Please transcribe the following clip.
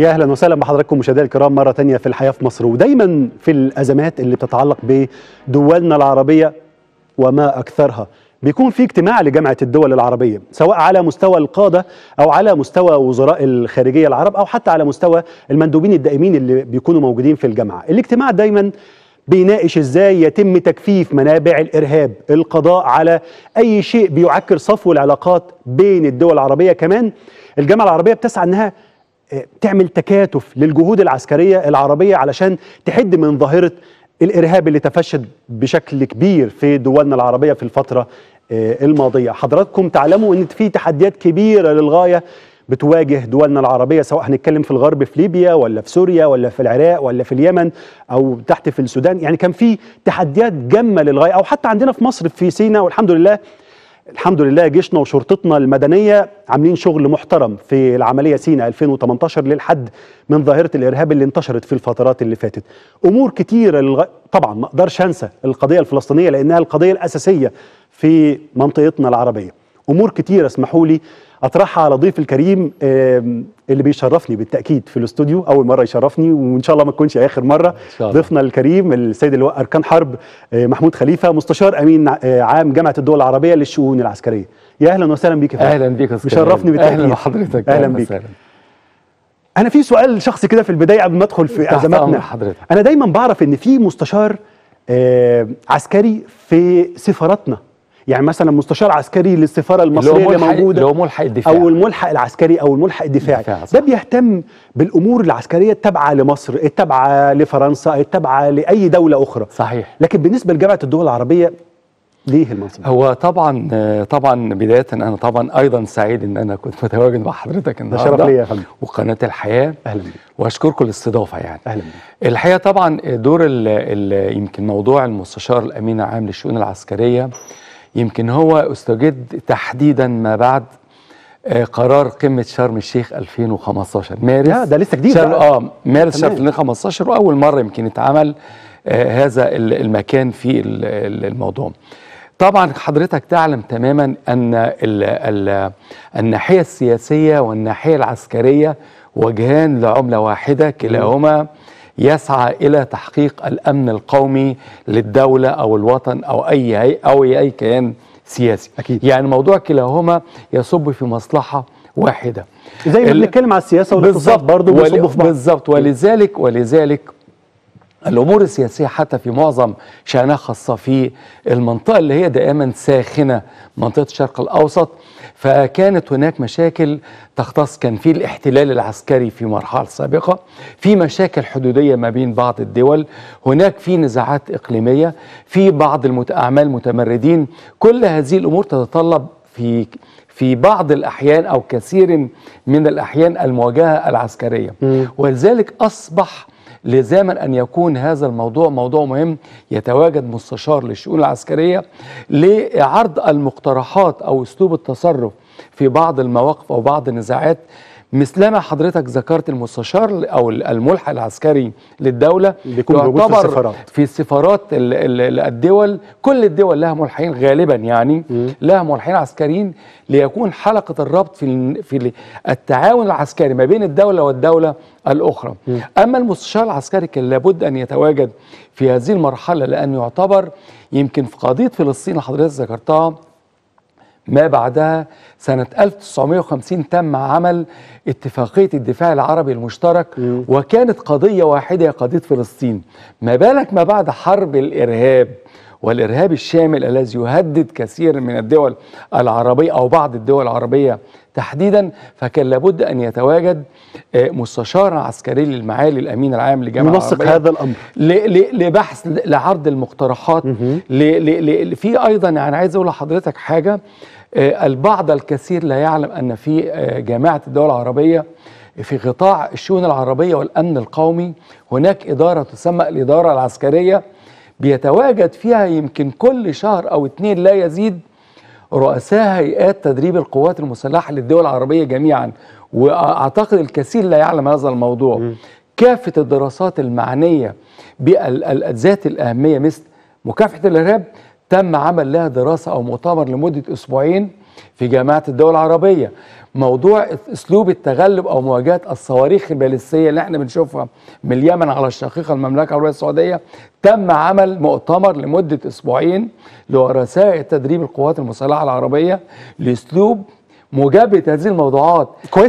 يا اهلا وسهلا بحضراتكم مشاهدينا الكرام مره ثانيه في الحياه في مصر ودايما في الازمات اللي بتتعلق بدولنا العربيه وما اكثرها بيكون في اجتماع لجامعه الدول العربيه سواء على مستوى القاده او على مستوى وزراء الخارجيه العرب او حتى على مستوى المندوبين الدائمين اللي بيكونوا موجودين في الجامعه الاجتماع دايما بيناقش ازاي يتم تكفيف منابع الارهاب القضاء على اي شيء بيعكر صفو العلاقات بين الدول العربيه كمان الجامعه العربيه بتسعى انها تعمل تكاتف للجهود العسكريه العربيه علشان تحد من ظاهره الارهاب اللي تفشت بشكل كبير في دولنا العربيه في الفتره آه، الماضيه حضراتكم تعلموا ان في تحديات كبيره للغايه بتواجه دولنا العربية سواء هنتكلم في الغرب في ليبيا ولا في سوريا ولا في العراق ولا في اليمن أو تحت في السودان يعني كان في تحديات جمة للغاية أو حتى عندنا في مصر في سينا والحمد لله الحمد لله جيشنا وشرطتنا المدنية عاملين شغل محترم في العملية سينا 2018 للحد من ظاهرة الإرهاب اللي انتشرت في الفترات اللي فاتت أمور كتيرة الغ... طبعا ما أقدرش أنسى القضية الفلسطينية لأنها القضية الأساسية في منطقتنا العربية امور كتيره اسمحوا لي اطرحها على ضيف الكريم اللي بيشرفني بالتاكيد في الاستوديو اول مره يشرفني وان شاء الله ما تكونش اخر مره ضيفنا الكريم السيد اللواء اركان حرب آه، محمود خليفه مستشار امين آه، عام جامعه الدول العربيه للشؤون العسكريه يا اهلا وسهلا بيك يا اهلا بيك بيشرفني بالتاكيد اهلا بحضرتك اهلا بيك انا في سؤال شخصي كده في البدايه قبل ما ادخل في ازماتنا انا دايما بعرف ان في مستشار آه، عسكري في سفاراتنا يعني مثلا مستشار عسكري للسفاره المصريه اللي موجوده اللي هو ملحق الدفاع او الملحق العسكري او الملحق الدفاعي ده بيهتم بالامور العسكريه التابعه لمصر التابعه لفرنسا التابعه لاي دوله اخرى صحيح لكن بالنسبه لجامعه الدول العربيه ليه المنصب هو طبعا طبعا بدايه انا طبعا ايضا سعيد ان انا كنت متواجد مع حضرتك النهارده شرف ليا يا فندم وقناه الحياه اهلا بيك واشكركم الاستضافه يعني اهلا بيك الحقيقه طبعا دور الـ الـ يمكن موضوع المستشار الامين العام للشؤون العسكريه يمكن هو استجد تحديدا ما بعد آه، قرار قمة شرم الشيخ 2015 مارس ده لسه جديد شرم اه مارس شرم 2015 وأول مرة يمكن اتعمل آه، هذا المكان في الموضوع طبعا حضرتك تعلم تماما أن الناحية السياسية والناحية العسكرية وجهان لعملة واحدة كلاهما يسعى الى تحقيق الامن القومي للدوله او الوطن او اي او اي كيان سياسي أكيد. يعني موضوع كلاهما يصب في مصلحه واحده زي ما بنتكلم على السياسه والاقتصاد برضه بيصبوا في بعض بالظبط ولذلك ولذلك الأمور السياسية حتى في معظم شأنها خاصة في المنطقة اللي هي دائما ساخنة منطقة الشرق الأوسط فكانت هناك مشاكل تختص كان في الاحتلال العسكري في مرحلة سابقة في مشاكل حدودية ما بين بعض الدول هناك في نزاعات إقليمية في بعض المتاعمال متمردين كل هذه الأمور تتطلب في في بعض الأحيان أو كثير من الأحيان المواجهة العسكرية ولذلك أصبح لزاما أن يكون هذا الموضوع موضوع مهم يتواجد مستشار للشؤون العسكرية لعرض المقترحات أو أسلوب التصرف في بعض المواقف أو بعض النزاعات مثلما حضرتك ذكرت المستشار او الملحق العسكري للدوله بيكون موجود في السفارات في السفارات الدول كل الدول لها ملحقين غالبا يعني م. لها ملحقين عسكريين ليكون حلقه الربط في في التعاون العسكري ما بين الدوله والدوله الاخرى م. اما المستشار العسكري كان لابد ان يتواجد في هذه المرحله لان يعتبر يمكن في قضيه فلسطين اللي حضرتك ذكرتها ما بعدها سنة 1950 تم عمل اتفاقية الدفاع العربي المشترك م. وكانت قضية واحدة قضية فلسطين ما بالك ما بعد حرب الإرهاب والإرهاب الشامل الذي يهدد كثير من الدول العربية أو بعض الدول العربية تحديدا فكان لابد أن يتواجد آه، مستشار عسكري للمعالي الأمين العام لجامعة ينسق هذا الأمر لبحث لعرض المقترحات في أيضا أنا يعني عايز أقول لحضرتك حاجة آه، البعض الكثير لا يعلم أن في آه، جامعة الدول العربية في قطاع الشؤون العربية والأمن القومي هناك إدارة تسمى الإدارة العسكرية بيتواجد فيها يمكن كل شهر أو اتنين لا يزيد رؤساء هيئات تدريب القوات المسلحة للدول العربية جميعا وأعتقد الكثير لا يعلم هذا الموضوع م. كافة الدراسات المعنية بالذات الأهمية مثل مكافحة الإرهاب تم عمل لها دراسة أو مؤتمر لمدة أسبوعين في جامعه الدول العربيه موضوع اسلوب التغلب او مواجهه الصواريخ البالستيه اللي احنا بنشوفها من اليمن على الشقيقه المملكه العربيه السعوديه تم عمل مؤتمر لمده اسبوعين لرسائل تدريب القوات المسلحه العربيه لاسلوب مجابهه هذه الموضوعات كويس